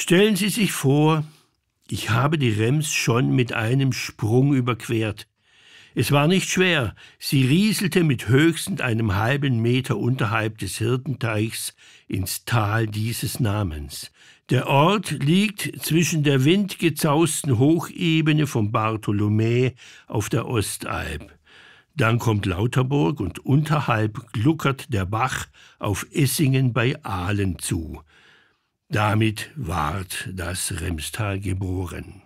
Stellen Sie sich vor, ich habe die Rems schon mit einem Sprung überquert. Es war nicht schwer, sie rieselte mit höchstens einem halben Meter unterhalb des Hirtenteichs ins Tal dieses Namens. Der Ort liegt zwischen der windgezausten Hochebene von Bartholomä auf der Ostalb. Dann kommt Lauterburg und unterhalb gluckert der Bach auf Essingen bei Ahlen zu. Damit ward das Remstal geboren.